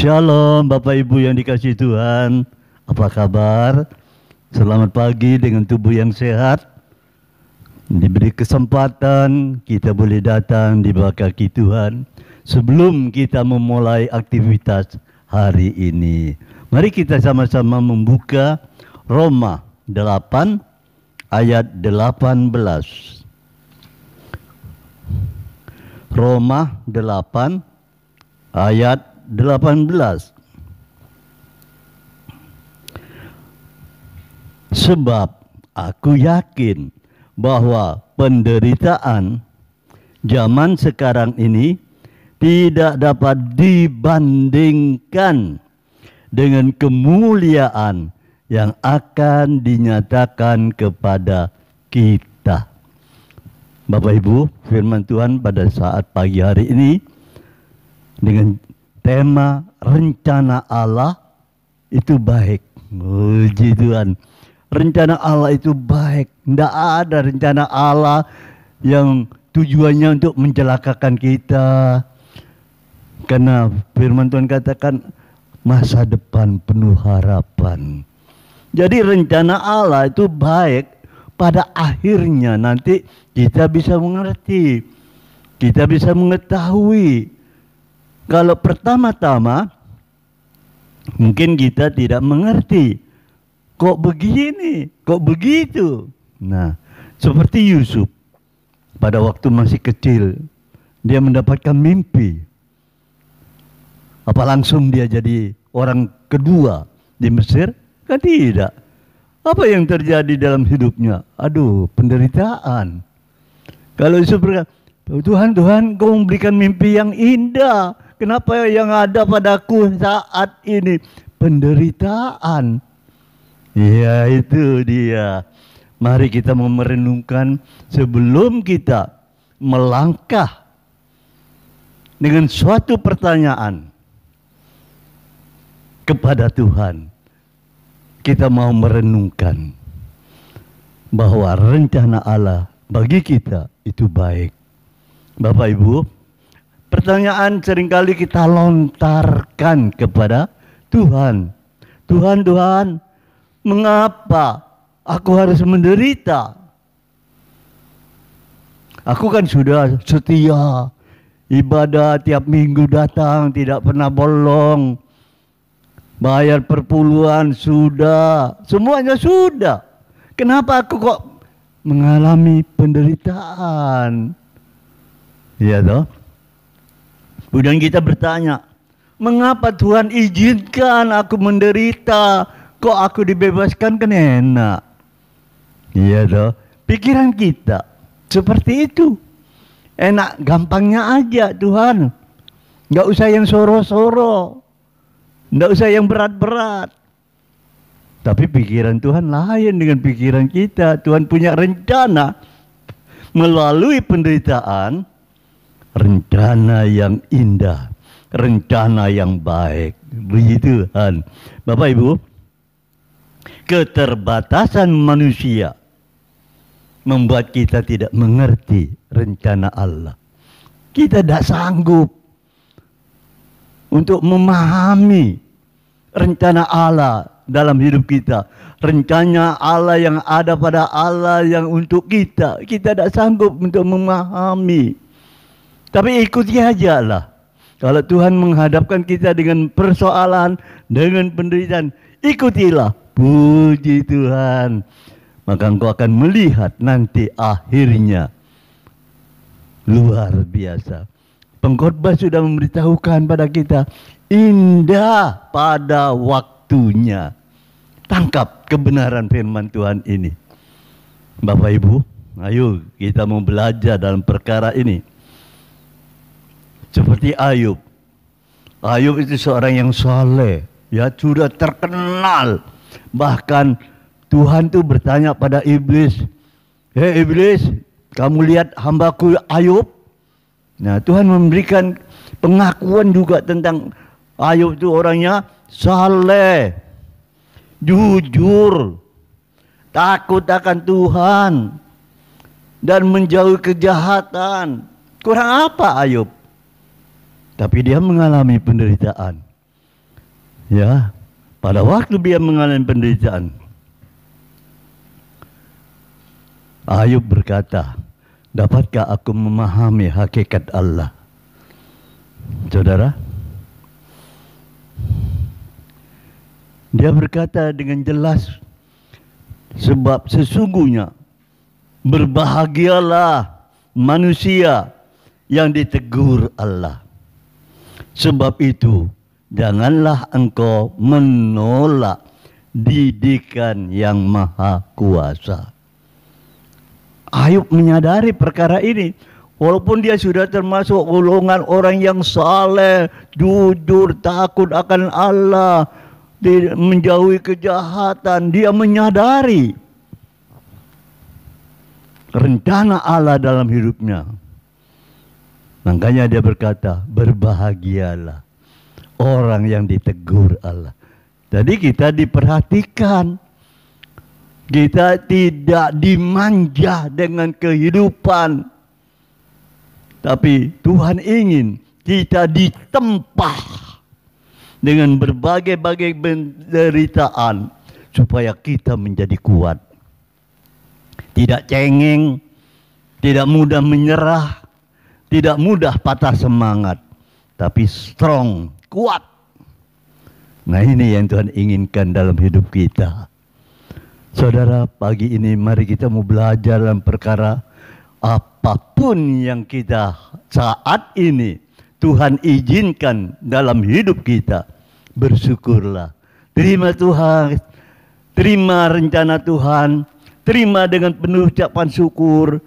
Shalom Bapak Ibu yang dikasih Tuhan Apa kabar? Selamat pagi dengan tubuh yang sehat Diberi kesempatan kita boleh datang di bawah kaki Tuhan Sebelum kita memulai aktivitas hari ini Mari kita sama-sama membuka Roma 8 ayat 18 Roma 8 ayat 18 Sebab aku yakin bahwa penderitaan zaman sekarang ini tidak dapat dibandingkan dengan kemuliaan yang akan dinyatakan kepada kita. Bapak Ibu, firman Tuhan pada saat pagi hari ini dengan tema rencana Allah itu baik. Puji Tuhan. Rencana Allah itu baik. Tidak ada rencana Allah yang tujuannya untuk mencelakakan kita. Karena firman Tuhan katakan masa depan penuh harapan. Jadi rencana Allah itu baik pada akhirnya nanti kita bisa mengerti. Kita bisa mengetahui kalau pertama-tama mungkin kita tidak mengerti kok begini, kok begitu. Nah, seperti Yusuf pada waktu masih kecil dia mendapatkan mimpi. Apa langsung dia jadi orang kedua di Mesir? Kan tidak. Apa yang terjadi dalam hidupnya? Aduh, penderitaan. Kalau Yusuf berkata, Tuhan, Tuhan, kau memberikan mimpi yang indah Kenapa yang ada padaku saat ini? Penderitaan. Ya itu dia. Mari kita memerenungkan sebelum kita melangkah dengan suatu pertanyaan kepada Tuhan. Kita mau merenungkan bahwa rencana Allah bagi kita itu baik. Bapak Ibu, Pertanyaan seringkali kita lontarkan kepada Tuhan. Tuhan, Tuhan, mengapa aku harus menderita? Aku kan sudah setia ibadah tiap minggu datang tidak pernah bolong. Bayar perpuluhan sudah, semuanya sudah. Kenapa aku kok mengalami penderitaan? Iya toh? Kemudian kita bertanya, mengapa Tuhan izinkan aku menderita? Kok aku dibebaskan kan enak? Iya dong. Pikiran kita seperti itu. Enak gampangnya aja Tuhan. Nggak usah yang soro-soro. Nggak usah yang berat-berat. Tapi pikiran Tuhan lain dengan pikiran kita. Tuhan punya rencana melalui penderitaan rencana yang indah, rencana yang baik. begitu. Tuhan. Bapak Ibu, keterbatasan manusia membuat kita tidak mengerti rencana Allah. Kita tidak sanggup untuk memahami rencana Allah dalam hidup kita. Rencana Allah yang ada pada Allah yang untuk kita. Kita tidak sanggup untuk memahami. Tapi ikuti aja lah. Kalau Tuhan menghadapkan kita dengan persoalan, dengan penderitaan, ikutilah. Puji Tuhan. Maka engkau akan melihat nanti akhirnya. Luar biasa. Pengkhotbah sudah memberitahukan pada kita indah pada waktunya. Tangkap kebenaran firman Tuhan ini. Bapak Ibu, ayo kita mau belajar dalam perkara ini. Seperti Ayub. Ayub itu seorang yang soleh, ya sudah terkenal. Bahkan Tuhan itu bertanya pada iblis, "Hei iblis, kamu lihat hambaku Ayub?" Nah, Tuhan memberikan pengakuan juga tentang Ayub itu orangnya saleh, jujur, takut akan Tuhan dan menjauhi kejahatan. Kurang apa Ayub? tapi dia mengalami penderitaan. Ya, pada waktu dia mengalami penderitaan, Ayub berkata, "Dapatkah aku memahami hakikat Allah?" Saudara, dia berkata dengan jelas, "Sebab sesungguhnya berbahagialah manusia yang ditegur Allah." Sebab itu, janganlah engkau menolak didikan yang maha kuasa. Ayub menyadari perkara ini. Walaupun dia sudah termasuk golongan orang yang saleh, jujur, takut akan Allah, menjauhi kejahatan, dia menyadari rencana Allah dalam hidupnya. Makanya dia berkata, berbahagialah orang yang ditegur Allah. Jadi kita diperhatikan. Kita tidak dimanja dengan kehidupan. Tapi Tuhan ingin kita ditempah dengan berbagai-bagai penderitaan supaya kita menjadi kuat. Tidak cengeng, tidak mudah menyerah, tidak mudah patah semangat, tapi strong, kuat. Nah ini yang Tuhan inginkan dalam hidup kita. Saudara, pagi ini mari kita mau belajar dalam perkara apapun yang kita saat ini Tuhan izinkan dalam hidup kita. Bersyukurlah. Terima Tuhan, terima rencana Tuhan, terima dengan penuh ucapan syukur,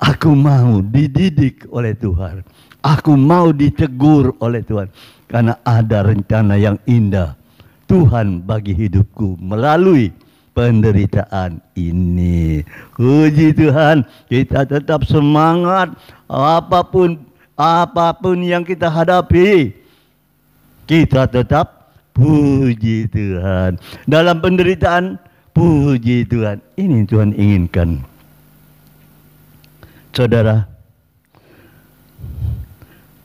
Aku mau dididik oleh Tuhan. Aku mau ditegur oleh Tuhan. Karena ada rencana yang indah Tuhan bagi hidupku melalui penderitaan ini. Puji Tuhan, kita tetap semangat apapun apapun yang kita hadapi. Kita tetap puji Tuhan. Dalam penderitaan puji Tuhan. Ini Tuhan inginkan. Saudara,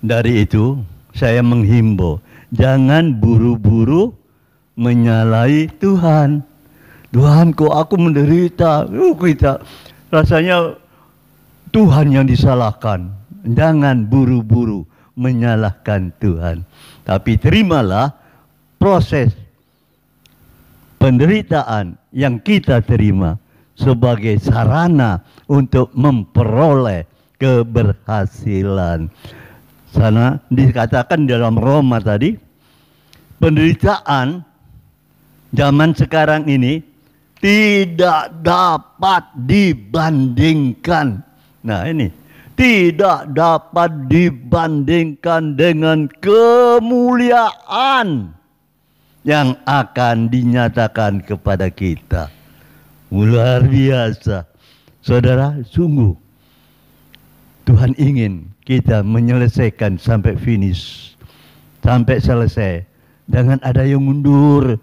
dari itu saya menghimbau, jangan buru-buru menyalahi Tuhan. Tuhan kok aku menderita, uh, kita rasanya Tuhan yang disalahkan. Jangan buru-buru menyalahkan Tuhan. Tapi terimalah proses penderitaan yang kita terima sebagai sarana untuk memperoleh keberhasilan. Sana dikatakan dalam Roma tadi, penderitaan zaman sekarang ini tidak dapat dibandingkan. Nah, ini tidak dapat dibandingkan dengan kemuliaan yang akan dinyatakan kepada kita. Luar biasa. Saudara, sungguh Tuhan ingin kita menyelesaikan sampai finish. Sampai selesai. Jangan ada yang mundur.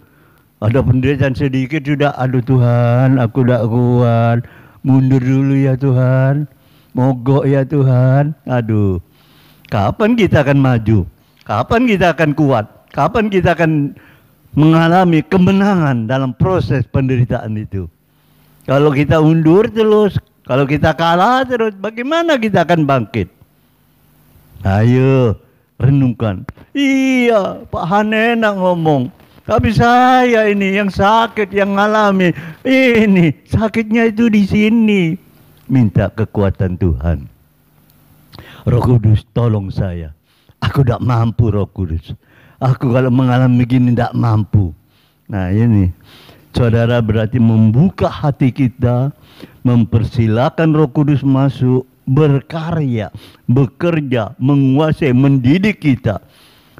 Ada penderitaan sedikit sudah, aduh Tuhan, aku tidak kuat. Mundur dulu ya Tuhan. Mogok ya Tuhan. Aduh. Kapan kita akan maju? Kapan kita akan kuat? Kapan kita akan mengalami kemenangan dalam proses penderitaan itu? Kalau kita undur terus, kalau kita kalah terus, bagaimana kita akan bangkit? Ayo, renungkan. Iya, Pak Hanena ngomong. Tapi saya ini yang sakit, yang ngalami. Ini, sakitnya itu di sini. Minta kekuatan Tuhan. Roh Kudus, tolong saya. Aku tidak mampu, Roh Kudus. Aku kalau mengalami begini tidak mampu. Nah ini, Saudara berarti membuka hati kita, mempersilahkan Roh Kudus masuk, berkarya, bekerja, menguasai, mendidik kita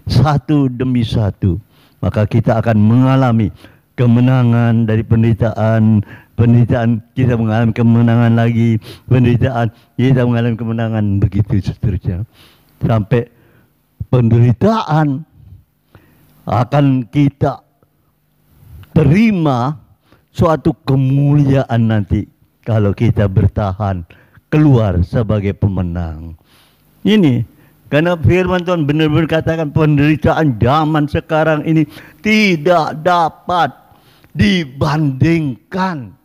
satu demi satu. Maka kita akan mengalami kemenangan dari penderitaan, penderitaan kita mengalami kemenangan lagi, penderitaan kita mengalami kemenangan begitu seterusnya. Sampai penderitaan akan kita terima suatu kemuliaan nanti kalau kita bertahan keluar sebagai pemenang. Ini karena firman Tuhan benar-benar katakan penderitaan zaman sekarang ini tidak dapat dibandingkan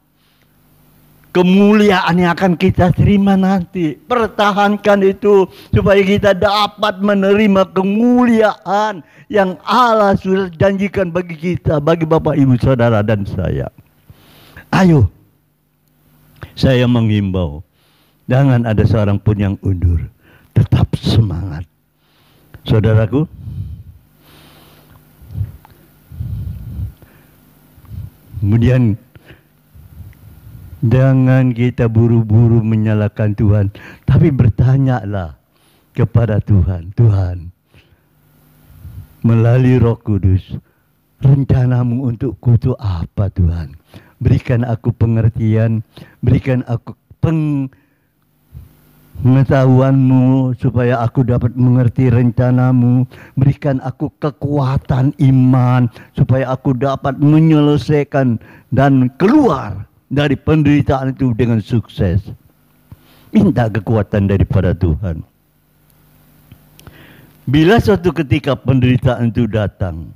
kemuliaan yang akan kita terima nanti. Pertahankan itu supaya kita dapat menerima kemuliaan yang Allah sudah janjikan bagi kita, bagi Bapak Ibu Saudara dan saya. Ayo, saya menghimbau, jangan ada seorang pun yang undur. Tetap semangat. Saudaraku, kemudian Jangan kita buru-buru menyalahkan Tuhan, tapi bertanyalah kepada Tuhan. Tuhan, melalui Roh Kudus, rencanamu untukku itu apa Tuhan? Berikan aku pengertian, berikan aku pengetahuanmu supaya aku dapat mengerti rencanamu berikan aku kekuatan iman supaya aku dapat menyelesaikan dan keluar dari penderitaan itu dengan sukses. Minta kekuatan daripada Tuhan. Bila suatu ketika penderitaan itu datang,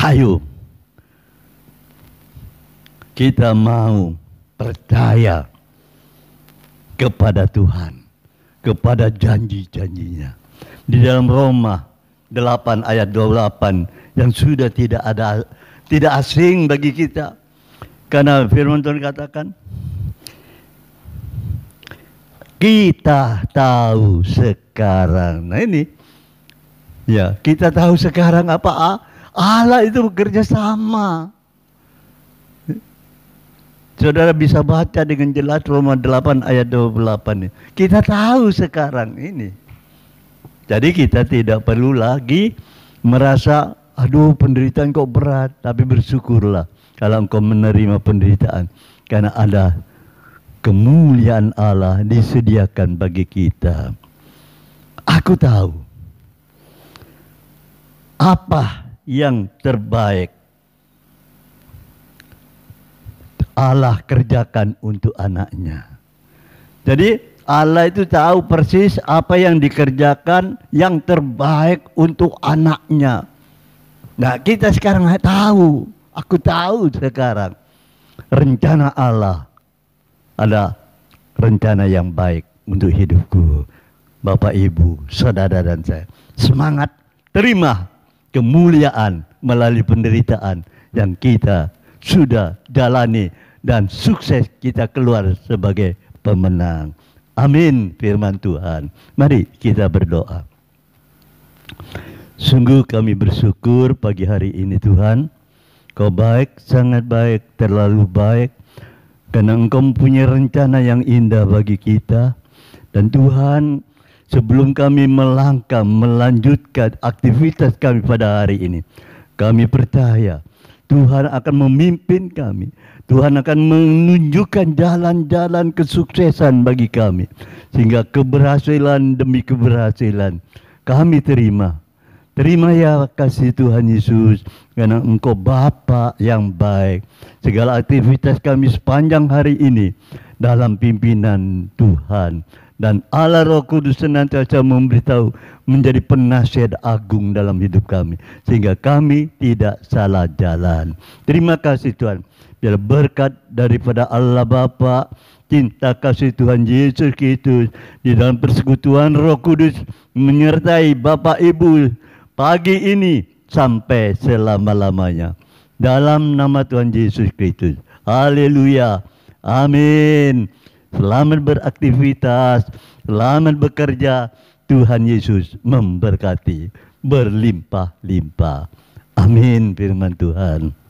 ayo kita mau percaya kepada Tuhan, kepada janji-janjinya. Di dalam Roma 8 ayat 28 yang sudah tidak ada tidak asing bagi kita. Karena firman Tuhan katakan, kita tahu sekarang. Nah ini, ya kita tahu sekarang apa Allah itu bekerja sama. Saudara bisa baca dengan jelas Roma 8 ayat 28 ini. Kita tahu sekarang ini. Jadi kita tidak perlu lagi merasa aduh penderitaan kok berat, tapi bersyukurlah kalau engkau menerima penderitaan karena ada kemuliaan Allah disediakan bagi kita. Aku tahu apa yang terbaik Allah kerjakan untuk anaknya. Jadi Allah itu tahu persis apa yang dikerjakan yang terbaik untuk anaknya. Nah kita sekarang tahu Aku tahu sekarang rencana Allah ada rencana yang baik untuk hidupku. Bapak, Ibu, saudara dan saya. Semangat, terima kemuliaan melalui penderitaan yang kita sudah jalani dan sukses kita keluar sebagai pemenang. Amin firman Tuhan. Mari kita berdoa. Sungguh kami bersyukur pagi hari ini Tuhan. Kau baik, sangat baik, terlalu baik. Karena engkau mempunyai rencana yang indah bagi kita. Dan Tuhan, sebelum kami melangkah, melanjutkan aktivitas kami pada hari ini. Kami percaya Tuhan akan memimpin kami. Tuhan akan menunjukkan jalan-jalan kesuksesan bagi kami. Sehingga keberhasilan demi keberhasilan kami terima Terima ya kasih Tuhan Yesus karena Engkau Bapa yang baik. Segala aktivitas kami sepanjang hari ini dalam pimpinan Tuhan dan Allah Roh Kudus senantiasa memberitahu menjadi penasihat agung dalam hidup kami sehingga kami tidak salah jalan. Terima kasih Tuhan. Biar berkat daripada Allah Bapa, cinta kasih Tuhan Yesus Kristus di dalam persekutuan Roh Kudus menyertai Bapak Ibu pagi ini sampai selama-lamanya. Dalam nama Tuhan Yesus Kristus. Haleluya. Amin. Selamat beraktivitas, selamat bekerja. Tuhan Yesus memberkati berlimpah-limpah. Amin firman Tuhan.